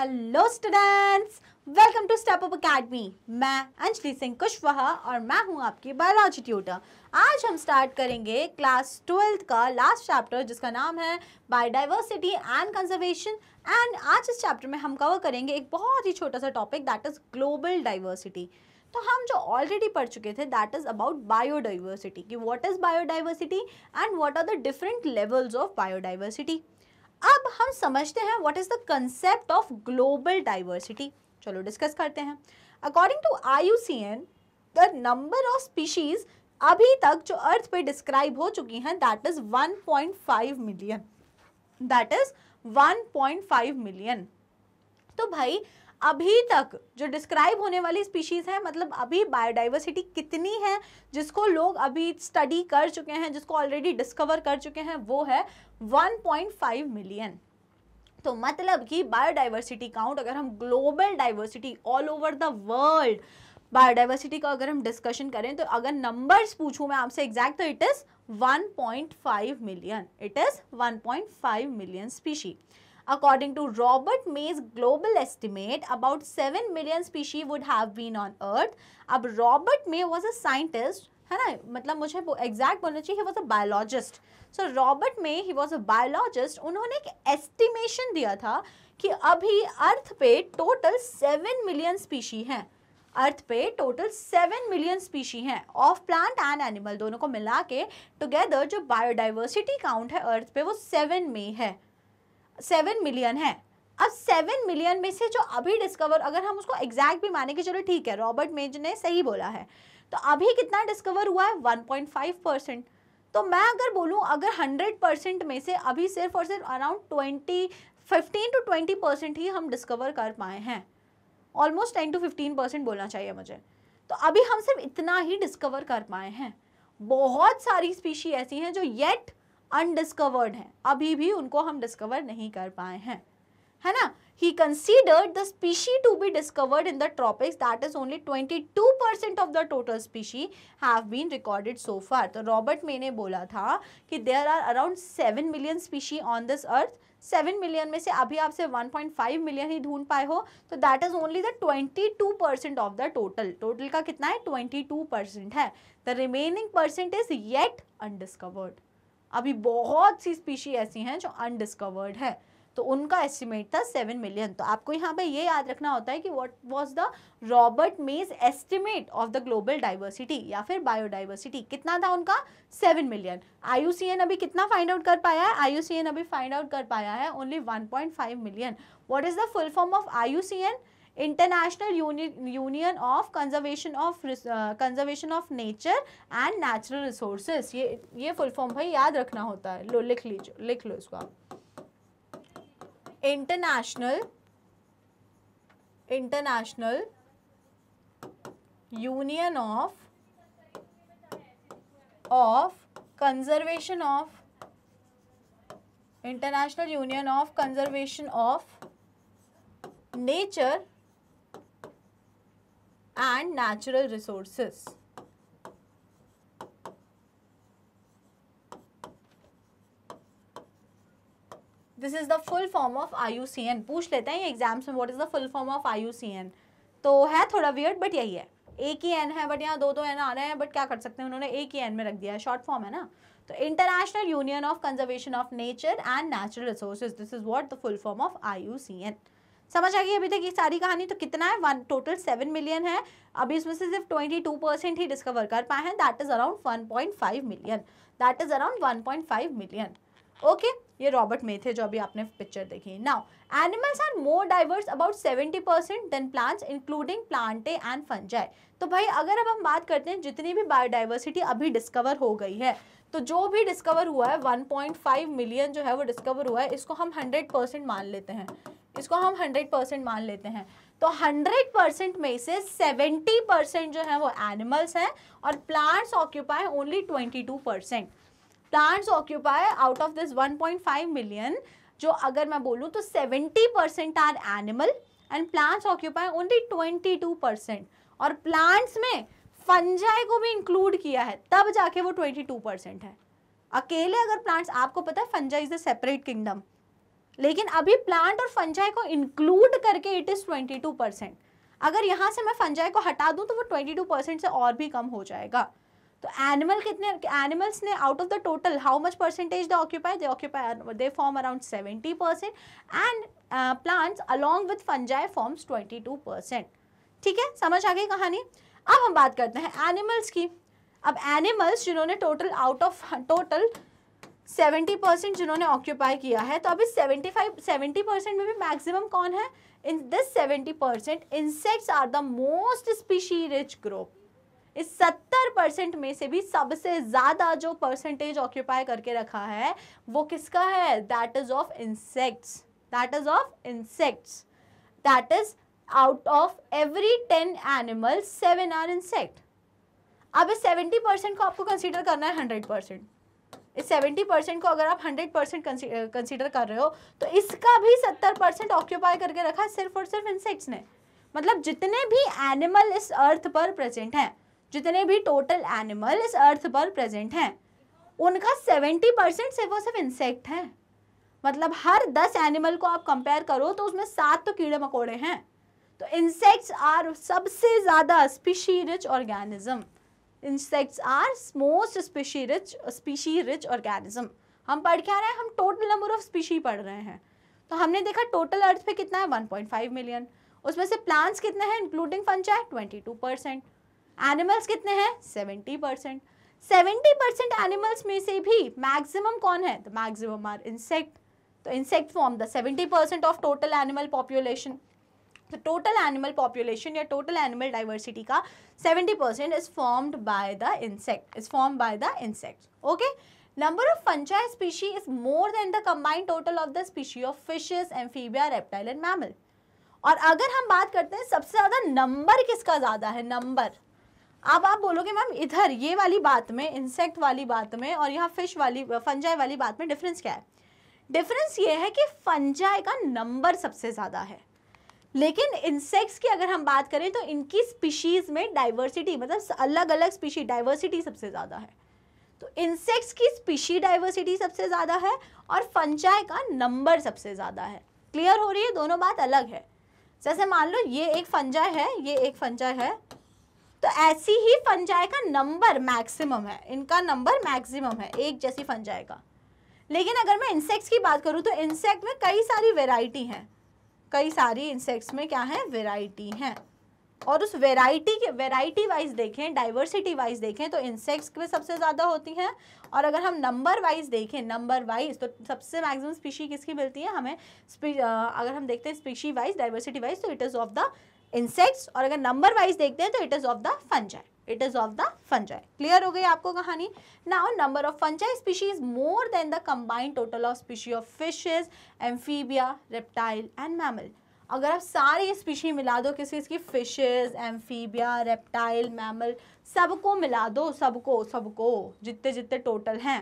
Hello students welcome to Step Up Academy मैं अंजलि सिंह कुशवाहा और मैं हूं आपकी बायोलॉजी ट्यूटर आज हम स्टार्ट करेंगे क्लास ट्वेल्थ का लास्ट चैप्टर जिसका नाम है बायोडाइवर्सिटी एंड कंजर्वेशन एंड आज इस चैप्टर में हम कवर करेंगे एक बहुत ही छोटा सा topic that is global diversity तो हम जो ऑलरेडी पढ़ चुके थे दैट इज़ अबाउट बायोडाइवर्सिटी कि what is biodiversity and what are the different levels of biodiversity अब हम समझते हैं what is the concept of global diversity चलो डिस्कस करते हैं according to I the number of species अभी तक जो अर्थ पे डिस्क्राइब हो चुकी हैं that is 1.5 million that is 1.5 million तो भाई अभी तक जो डिस्क्राइब होने वाली स्पीशीज़ हैं मतलब अभी बायोडाइवर्सिटी कितनी है जिसको लोग अभी स्टडी कर चुके हैं जिसको ऑलरेडी डिस्कवर कर चुके हैं वो है 1.5 मिलियन तो मतलब कि बायोडाइवर्सिटी काउंट अगर हम global diversity all over the world biodiversity का अगर हम डिस्कशन करें तो अगर नंबर्स पूछूं मैं आपसे एग्जैक्ट तो it is 1.5 million it is 1.5 million species According to Robert May's global estimate, about 7 million species would have been on Earth. अब Robert May was a scientist है ना मतलब मुझे एग्जैक्ट बोलना चाहिए was a biologist so Robert में ही was a biologist उन्होंने एक एस्टिमेशन दिया था कि अभी अर्थ पे टोटल सेवन मिलियन स्पीशी हैं अर्थ पे टोटल सेवन मिलियन स्पीशी हैं ऑफ प्लांट एंड एनिमल दोनों को मिला के टुगेदर जो बायोडाइवर्सिटी काउंट है अर्थ पे वो सेवन में है सेवन मिलियन है अब सेवन मिलियन में से जो अभी डिस्कवर अगर हम उसको एग्जैक्ट भी माने कि चलो ठीक है रॉबर्ट मेज ने सही बोला है तो अभी कितना डिस्कवर हुआ है वन पॉइंट फाइव परसेंट तो मैं अगर बोलूँ अगर हंड्रेड परसेंट में से अभी सिर्फ और सिर्फ around twenty fifteen to twenty percent ही हम डिस्कवर कर पाए हैं almost ten to fifteen percent बोलना चाहिए मुझे तो अभी हम सिर्फ इतना ही डिस्कवर कर पाए हैं बहुत सारी स्पीशी ऐसी हैं जो येट अनडिस्कवर्ड हैं अभी भी उनको हम डिस्कवर नहीं कर पाए हैं है ना he considered the species to be discovered in the tropics that is only 22% of the total species have been recorded so far तो रॉबर्ट मे ने बोला था कि there are around 7 million species on this earth 7 million में से अभी आपसे 1.5 million ही ढूंढ पाए हो तो that is only the 22 percent of the total total का कितना है 22 परसेंट है the remaining percent is yet undiscovered अभी बहुत सी स्पीशी ऐसी हैं जो अनडिस्कवर्ड है तो उनका एस्टिमेट था सेवन मिलियन तो आपको यहाँ पे ये याद रखना होता है कि what was the Robert May's estimate of the global diversity या फिर बायोडाइवर्सिटी कितना था उनका सेवन मिलियन आई अभी कितना फाइंड आउट कर पाया है आई अभी फाइंड आउट कर पाया है only one million what is the full form of I international union of conservation of conservation of nature and natural resources ये ये फुल फॉर्म भाई याद रखना होता है लो लिख लीजिए लिख लो इसको आप international international union of of conservation of international union of conservation of nature and natural resources. This is the full form of IUCN. पूछ लेते हैं एग्जाम्स में what is the full form of I तो है थोड़ा weird but यही है एक ही एन है बट यहाँ दो दो तो एन आ रहे हैं बट क्या कर सकते हैं उन्होंने एक ही एन में रख दिया है शॉर्ट फॉर्म है ना तो international union of conservation of nature and natural resources this is what the full form of I समझ आ गई अभी तक ये सारी कहानी तो कितना है वन टोटल सेवन मिलियन है अभी इसमें से सिर्फ ट्वेंटी टू परसेंट ही डिस्कवर कर पाए हैं that is around one point five million that is around one point five million okay ये रॉबर्ट मे थे जो अभी आपने पिक्चर देखी now animals are more diverse about seventy percent than plants including plantae and fungi तो भाई अगर अब हम बात करते हैं जितनी भी बायोडाइवर्सिटी अभी डिस्कवर हो गई है तो जो भी डिस्कवर हुआ है 1.5 मिलियन जो है वो डिस्कवर हुआ है इसको हम 100 परसेंट मान लेते हैं इसको हम हंड्रेड परसेंट मान लेते हैं तो हंड्रेड परसेंट में से सेवेंटी परसेंट जो है वो एनिमल्स हैं और plants occupy only twenty two percent plants occupy out of this one point five million जो अगर मैं बोलूँ तो seventy percent are animal and plants occupy only twenty two percent और प्लांट्स में फंजाई को भी इंक्लूड किया है तब जाके वो ट्वेंटी टू परसेंट है अकेले अगर प्लांट्स आपको पता है fungi is the separate kingdom लेकिन अभी प्लांट और फंजाई को इंक्लूड करके it is twenty two percent अगर यहाँ से मैं फंजाई को हटा दूँ तो वो ट्वेंटी टू परसेंट से और भी कम हो जाएगा तो एनिमल कितने एनिमल्स ने out of the total how much percentage they occupy they occupy they form around seventy percent and plants along with fungi forms twenty two percent ठीक है समझ आ गई कहानी अब हम बात करते हैं एनिमल्स की अब एनिमल्स जिन्होंने total out of total seventy percent जिन्होंने ऑक्यूपाई किया है तो अभी सेवेंटी फाइव सेवेंटी परसेंट में भी मैक्सिमम कौन है in this seventy percent insects are the most species rich group इस सत्तर परसेंट में से भी सबसे ज़्यादा जो परसेंटेज ऑक्यूपाई करके रखा है वो किसका है that is of insects that is of insects that is out of every ten animal seven are insect अब इस सेवेंटी परसेंट को आपको कंसिडर करना है हंड्रेड परसेंट इस सेवेंटी परसेंट को अगर आप हंड्रेड परसेंट कंसिडर कर रहे हो तो इसका भी सत्तर परसेंट ऑक्यूपाई करके रखा सिर्फ और सिर्फ इंसेक्ट्स ने मतलब जितने भी एनिमल इस अर्थ पर प्रेजेंट हैं जितने भी टोटल एनिमल इस अर्थ पर प्रेजेंट हैं उनका सेवेंटी परसेंट सिर्फ और सिर्फ इंसेक्ट हैं मतलब हर दस एनिमल को आप कंपेयर करो तो उसमें सात तो कीड़े मकोड़े हैं तो इंसेक्ट्स आर सबसे ज़्यादा species rich organism insects are most species rich species rich organism हम पढ़ क्या रहे हैं हम टोटल नंबर ऑफ स्पीशी पढ़ रहे हैं तो हमने देखा टोटल अर्थ पे कितना है 1.5 मिलियन उसमें से प्लांट्स कितने हैं इंक्लूडिंग ट्वेंटी 22 परसेंट एनिमल्स कितने हैं 70 परसेंट सेवेंटी परसेंट एनिमल्स में से भी मैक्सिमम कौन है तो मैक्सिमम आर इंसेक्ट तो insect form the seventy percent of total animal population total animal population या टोटल एनिमल डाइवर्सिटी का 70 percent is formed by the insect is form by the insect okay number of fungi species is more than the combined total of the species of fishes amphibia reptile and mammal और अगर हम बात करते हैं सबसे ज़्यादा number किसका ज़्यादा है नंबर अब आप बोलोगे मैम इधर ये वाली बात में इंसेक्ट वाली बात में और यहाँ फिश वाली फंजाई वाली बात में डिफरेंस क्या है डिफरेंस ये है कि फंजाई का नंबर सबसे ज़्यादा है लेकिन इंसेक्ट्स की अगर हम बात करें तो इनकी स्पीशीज़ में डाइवर्सिटी मतलब अलग अलग स्पीशी डाइवर्सिटी सबसे ज़्यादा है तो इंसेक्ट्स की स्पीशी डाइवर्सिटी सबसे ज़्यादा है और फंचाई का नंबर सबसे ज़्यादा है क्लियर हो रही है दोनों बात अलग है जैसे मान लो ये एक फंजा है ये एक फंजा है तो ऐसी ही फंजाई का नंबर मैक्सिमम है इनका नंबर मैक्सिमम है एक जैसी फंजाई का लेकिन अगर मैं इंसेक्ट्स की बात करूँ तो इंसेक्ट में कई सारी वेराइटी हैं कई सारी इंसेक्ट्स में क्या है वेराइटी हैं और उस वेराइटी के वेराइटी वाइज देखें डाइवर्सिटी वाइज देखें तो इंसेक्ट्स में सबसे ज़्यादा होती हैं और अगर हम नंबर वाइज देखें नंबर वाइज तो सबसे मैक्सिमम स्पीशी किसकी मिलती है हमें अगर हम देखते हैं स्पीशी वाइज डाइवर्सिटी वाइज तो it is of the insects और अगर नंबर वाइज देखते हैं तो it is of the fungi it is of the fungi clear हो गई आपको कहानी now number of fungi species more than the combined total of species of fishes amphibia reptile and mammal अगर आप सारी स्पीशी मिला दो किसी इसकी फिशेज एम्फीबिया रेप्टाइल मैमल सबको मिला दो सबको सबको जितने जितने टोटल हैं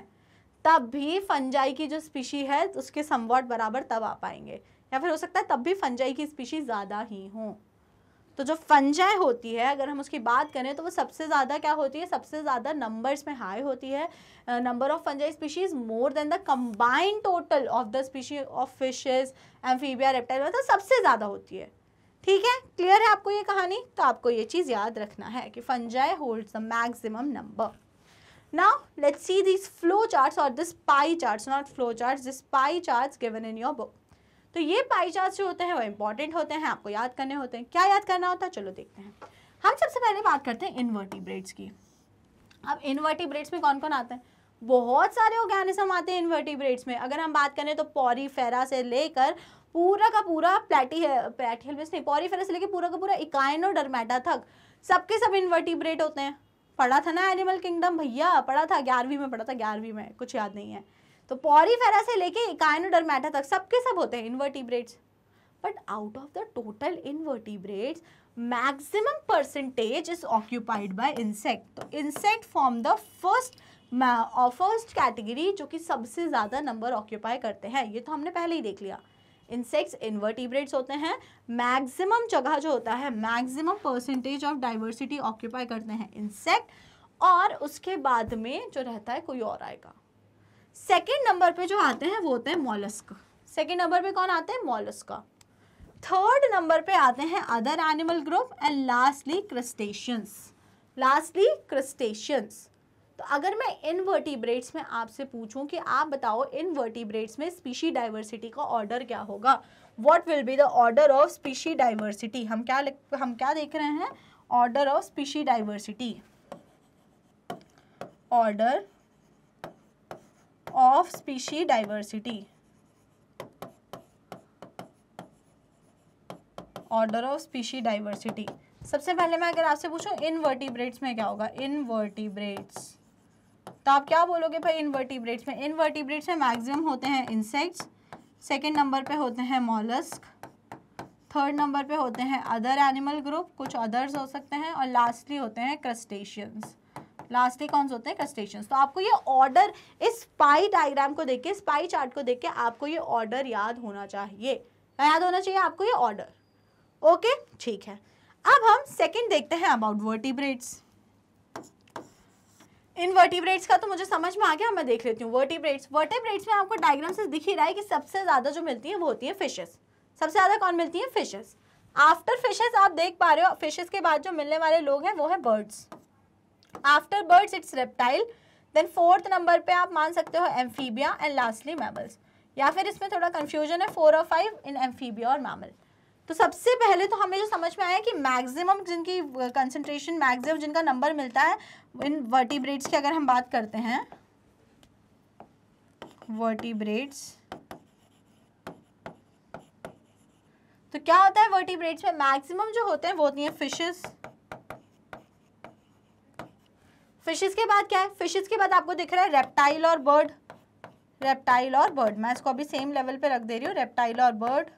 तब भी फंजाई की जो स्पीशी है उसके समवर्ट बराबर तब आ पाएंगे या फिर हो सकता है तब भी फंजाई की स्पीशी ज़्यादा ही हों तो जो फंजाई होती है अगर हम उसकी बात करें तो वो सबसे ज़्यादा क्या होती है सबसे ज़्यादा नंबर्स में हाई होती है number of fungi species more than the combined total of the species of fishes amphibia reptile मतलब सबसे ज़्यादा होती है ठीक है क्लियर है आपको ये कहानी तो आपको ये चीज़ याद रखना है कि fungi holds the maximum number now let's see these flow charts or this pie charts not flow charts this pie charts given in your book तो ये पाई चार्ट जो होते हैं वो इंपॉर्टेंट होते हैं आपको याद करने होते हैं क्या याद करना होता है चलो देखते हैं हम सबसे पहले बात करते हैं इन्वर्टिब्रेट्स की अब इन्वर्टिब्रेट्स में कौन कौन आते हैं बहुत सारे ऑर्गेनिज्म आते हैं इन्वर्टिब्रेट्स में अगर हम बात करें तो पॉरीफेरा से लेकर पूरा का पूरा प्लेटी प्लेटियल नहीं पॉरीफेरा से लेकर पूरा का पूरा डरमेटा थक सबके सब इन्वर्टिब्रेट होते हैं पढ़ा था ना एनिमल किंगडम भैया पढ़ा था ग्यारहवीं में पढ़ा था ग्यारहवीं में कुछ याद नहीं है तो पॉरीफेरा से लेके इकायनोडर्मेटा तक सबके सब होते हैं invertebrates but out of the total invertebrates maximum percentage is occupied by insect तो insect form the first first category जो कि सबसे ज़्यादा नंबर ऑक्यूपाई करते हैं ये तो हमने पहले ही देख लिया इंसेक्ट्स इन्वर्टिब्रेट्स होते हैं मैक्सिमम जगह जो होता है maximum percentage of diversity occupy करते हैं इंसेक्ट और उसके बाद में जो रहता है कोई और आएगा सेकेंड नंबर पे जो आते हैं वो होते हैं मोलस्क सेकेंड नंबर पे कौन आते हैं मोलस्का थर्ड नंबर पे आते हैं other animal group and lastly crustaceans lastly crustaceans तो अगर मैं इन वर्टिब्रेट्स में आपसे पूछूं कि आप बताओ इन वर्टिब्रेट्स में स्पीशी डाइवर्सिटी का ऑर्डर क्या होगा what will be the order of species diversity हम क्या हम क्या देख रहे हैं order of species diversity order of species diversity order of species diversity सबसे पहले मैं अगर आपसे पूछूं वर्टिब्रेट्स में क्या होगा वर्टिब्रेट्स तो आप क्या बोलोगे भाई वर्टिब्रेट्स में वर्टिब्रेट्स में मैक्सिमम होते हैं इंसेक्ट्स सेकेंड नंबर पे होते हैं मॉलस्क थर्ड नंबर पे होते हैं अदर एनिमल ग्रुप कुछ अदर्स हो सकते हैं और लास्टली होते हैं क्रस्टेशियंस कौन से होते हैं क्रस्टेशन तो आपको ये ऑर्डर इस पाई डायग्राम को देख के इस पाई चार्ट को देख के आपको ये ऑर्डर याद होना चाहिए हाँ, याद होना चाहिए आपको ये ऑर्डर ओके ठीक है अब हम सेकेंड देखते हैं अबाउट वर्टिब्रेट्स इन वर्टिब्रेट्स का तो मुझे समझ में आ गया मैं देख लेती हूँ वर्टिब्रेट्स वर्टिब्रेट्स में आपको डायग्राम से दिख ही रहा है कि सबसे ज़्यादा जो मिलती है वो होती है फिशेस सबसे ज़्यादा कौन मिलती है फिशेस आफ्टर फिशेस आप देख पा रहे हो फिशेस के बाद जो मिलने वाले लोग हैं वो है birds after birds it's reptile then fourth number पे आप मान सकते हो एम्फीबिया एंड लास्टली मैमल्स या फिर इसमें थोड़ा कन्फ्यूजन है फोर और फाइव इन एम्फीबिया और मैमल तो सबसे पहले तो हमें जो समझ में आया कि मैक्सिमम जिनकी कंसंट्रेशन मैक्सिमम जिनका नंबर मिलता है इन वर्टिब्रेड्स की अगर हम बात करते हैं वर्टिब्रेड्स तो क्या होता है वर्टिब्रेड्स में मैक्सिमम जो होते हैं वो होती हैं फिशेस फिशेज के बाद क्या है फिशेज के बाद आपको दिख रहा है रेप्टाइल और बर्ड रेप्टाइल और बर्ड मैं इसको अभी सेम लेवल पे रख दे रही हूँ रेप्टाइल और बर्ड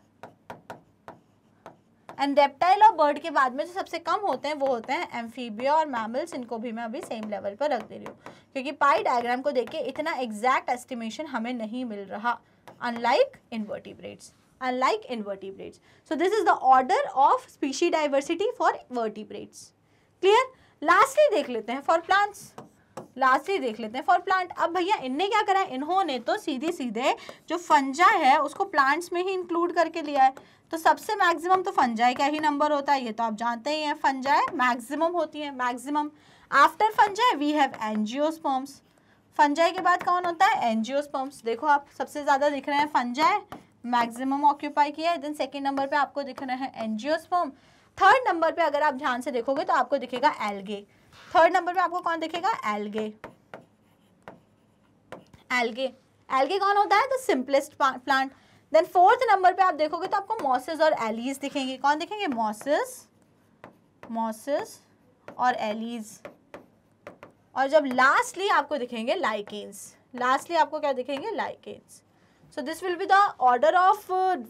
एंड रेप्टाइल और बर्ड के बाद में जो सबसे कम होते हैं वो होते हैं एम्फीबिया और मैमल्स इनको भी मैं अभी सेम लेवल पर रख दे रही हूँ क्योंकि पाई डायग्राम को देख के इतना एग्जैक्ट एस्टिमेशन हमें नहीं मिल रहा unlike invertebrates unlike invertebrates so this is the order of species diversity for vertebrates clear lastly देख लेते हैं फॉर प्लांट्स लास्टली देख लेते हैं फॉर प्लांट अब भैया इनने क्या करा है इन्होंने तो सीधे सीधे जो फंजा है उसको प्लांट्स में ही इंक्लूड करके लिया है तो सबसे मैक्सिमम तो फंजाई का ही नंबर होता है ये तो आप जानते ही हैं फंजाई मैक्सिमम होती है maximum after fungi we have angiosperms fungi के बाद कौन होता है एनजियोस्पर्म्स देखो आप सबसे ज़्यादा दिख रहे हैं फंजाई मैक्सिमम ऑक्यूपाई किया है देन सेकेंड नंबर पर आपको दिख रहे हैं एनजियोस्पर्म थर्ड नंबर पे अगर आप ध्यान से देखोगे तो आपको दिखेगा एल्गे थर्ड नंबर पे आपको कौन दिखेगा एल्गे एल्गे एल्गे कौन होता है the simplest plant then fourth number पे आप देखोगे तो आपको मॉसेस और एलिज दिखेंगे कौन दिखेंगे मॉसेस मॉसेस और एलिज और जब लास्टली आपको दिखेंगे लाइकेन्स लास्टली आपको क्या दिखेंगे lichens so this will be the order of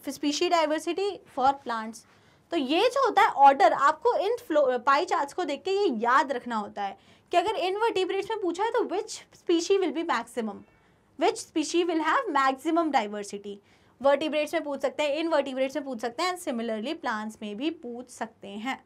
species diversity for plants तो ये जो होता है ऑर्डर आपको इन फ्लो पाई चार्ट्स को देख के ये याद रखना होता है कि अगर इन वर्टिब्रेट्स में पूछा है तो which species will be maximum which species will have maximum diversity vertebrates में पूछ सकते हैं इन वर्टिब्रेट्स में पूछ सकते हैं एंड सिमिलरली प्लांट्स में भी पूछ सकते हैं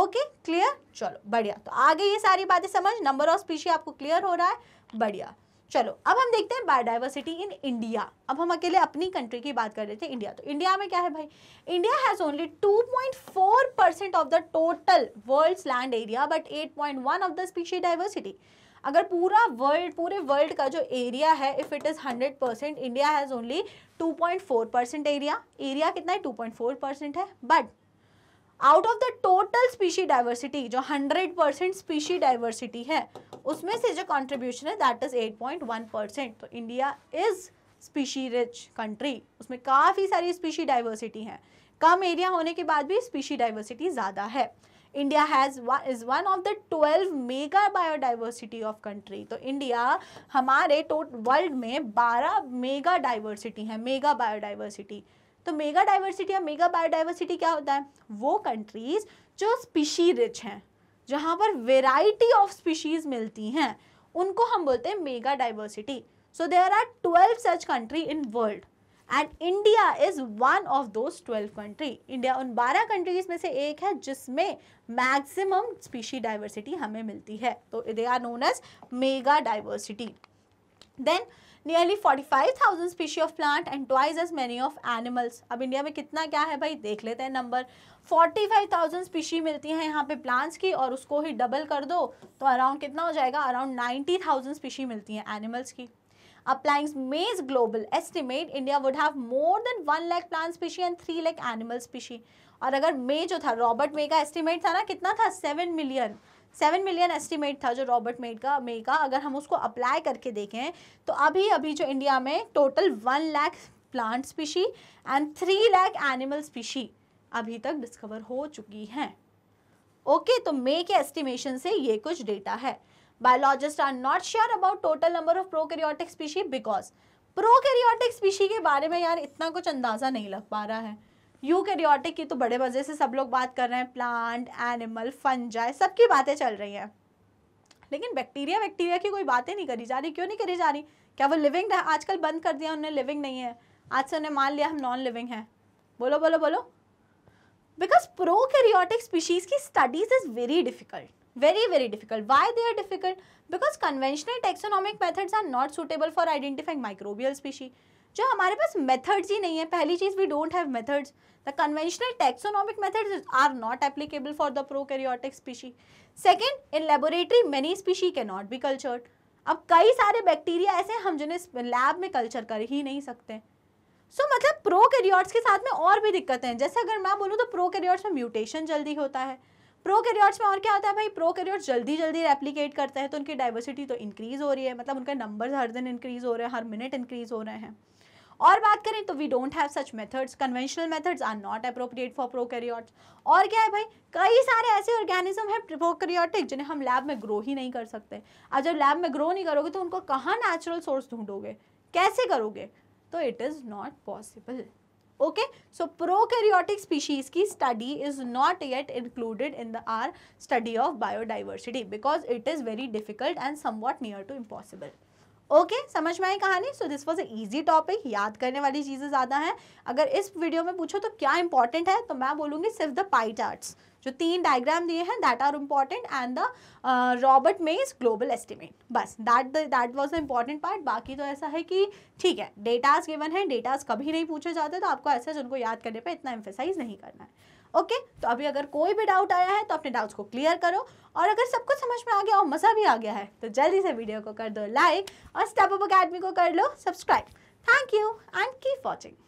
ओके क्लियर चलो बढ़िया तो आगे ये सारी बातें समझ नंबर ऑफ स्पीशी आपको क्लियर हो रहा है बढ़िया चलो अब हम देखते हैं बायोडाइवर्सिटी इन इंडिया अब हम अकेले अपनी कंट्री की बात कर रहे थे इंडिया तो इंडिया में क्या है भाई India has only 2.4 percent of the total world's land area but 8.1 of the species diversity अगर पूरा वर्ल्ड पूरे वर्ल्ड का जो एरिया है if it is hundred percent India has only four percent area area कितना है फोर परसेंट है but out of the total species diversity जो 100 परसेंट स्पीशी डाइवर्सिटी है उसमें से जो कंट्रीब्यूशन है दैट इज 8.1 परसेंट तो India is species rich country उसमें काफ़ी सारी स्पीशी डाइवर्सिटी है कम एरिया होने के बाद भी स्पीशी डाइवर्सिटी ज़्यादा है India has is one of the twelve mega biodiversity of country तो इंडिया हमारे टोट वर्ल्ड में बारह मेगा डाइवर्सिटी है मेगा बायोडाइवर्सिटी तो मेगा डाइवर्सिटी या मेगा बायोडाइवर्सिटी क्या होता है वो कंट्रीज जो स्पीशी रिच हैं जहाँ पर वेराइटी ऑफ स्पीशीज़ मिलती हैं उनको हम बोलते हैं mega diversity so there are twelve such country in world and India is one of those twelve country India उन बारह कंट्रीज में से एक है जिसमें मैक्सिमम स्पीशी डाइवर्सिटी हमें मिलती है तो they are known as mega diversity then nearly 45,000 species of plant and twice as many of animals अब इंडिया में कितना क्या है भाई देख लेते हैं नंबर 45,000 स्पीशी मिलती हैं यहाँ पे प्लांट्स की और उसको ही डबल कर दो तो अराउंड कितना हो जाएगा अराउंड 90,000 स्पीशी मिलती हैं एनिमल्स की applying May's global estimate India would have more than one lakh plant species and three lakh animal species और अगर मे जो था रॉबर्ट मे का एस्टिमेट था ना कितना था seven million seven million estimate था जो रॉबर्ट मेड का मे का अगर हम उसको अप्लाई करके देखें तो अभी अभी जो इंडिया में total one lakh plant species and three lakh animal species अभी तक डिस्कवर हो चुकी हैं ओके तो मे के एस्टिमेशन से ये कुछ डेटा है biologist are not sure about total number of prokaryotic species because prokaryotic species के बारे में यार इतना कुछ अंदाज़ा नहीं लग पा रहा है यूकैरियोटिक की तो बड़े मज़े से सब लोग बात कर रहे हैं प्लांट एनिमल फंजाई सबकी बातें चल रही हैं लेकिन बैक्टीरिया वैक्टीरिया की कोई बातें नहीं करी जा रही क्यों नहीं करी जा रही क्या वो लिविंग है आजकल बंद कर दिया उन्हें लिविंग नहीं है आज से उन्हें मान लिया हम नॉन लिविंग हैं बोलो बोलो बोलो बिकॉज प्रो कैरियोटिक स्पीशीज़ की studies is very difficult very very difficult why they are difficult because conventional taxonomic methods are not suitable for identifying microbial species जो हमारे पास मेथड्स ही नहीं है पहली चीज़ we don't have methods the conventional taxonomic methods are not applicable for the prokaryotic species second in laboratory many species can not be cultured अब कई सारे बैक्टीरिया ऐसे हम जिन्हें लैब में कल्चर कर ही नहीं सकते सो so, मतलब प्रोकैरियोट्स के साथ में और भी दिक्कतें हैं जैसे अगर मैं बोलूँ तो प्रोकैरियोट्स में म्यूटेशन जल्दी होता है प्रोकैरियोट्स में और क्या होता है भाई प्रोकैरियोट्स जल्दी जल्दी रेप्लिकेट करते हैं तो उनकी डाइवर्सिटी तो इंक्रीज़ हो रही है मतलब उनके नंबर्स हर दिन इंक्रीज़ हो रहे हैं हर मिनट इंक्रीज़ हो रहे हैं और बात करें तो we don't have such methods conventional methods are not appropriate for prokaryotes और क्या है भाई कई सारे ऐसे ऑर्गेनिज्म हैं प्रोकैरियोटिक जिन्हें हम लैब में ग्रो ही नहीं कर सकते अब जब लैब में ग्रो नहीं करोगे तो उनको कहाँ नेचुरल सोर्स ढूंढोगे कैसे करोगे तो it is not possible okay so prokaryotic species की study is not yet included in the are study of biodiversity because it is very difficult and somewhat near to impossible okay okay, समझ में आई कहानी so this was a easy topic याद करने वाली चीज़ें ज़्यादा हैं अगर इस वीडियो में पूछो तो क्या इंपॉर्टेंट है तो मैं बोलूँगी सिर्फ द पाई चार्ट्स जो तीन डायग्राम दिए हैं that are important and the Robert May global estimate बस that that was the important part बाकी तो ऐसा है कि ठीक है डेटाज गिवन है डेटाज कभी नहीं पूछे जाते तो आपको ऐसा जिनको याद करने पर इतना एम्फेसाइज नहीं करना है ओके तो अभी अगर कोई भी डाउट आया है तो अपने डाउट्स को क्लियर करो और अगर सब कुछ समझ में आ गया और मज़ा भी आ गया है तो जल्दी से वीडियो को कर दो लाइक और स्टेप अप अकेडमी को कर लो subscribe thank you and keep watching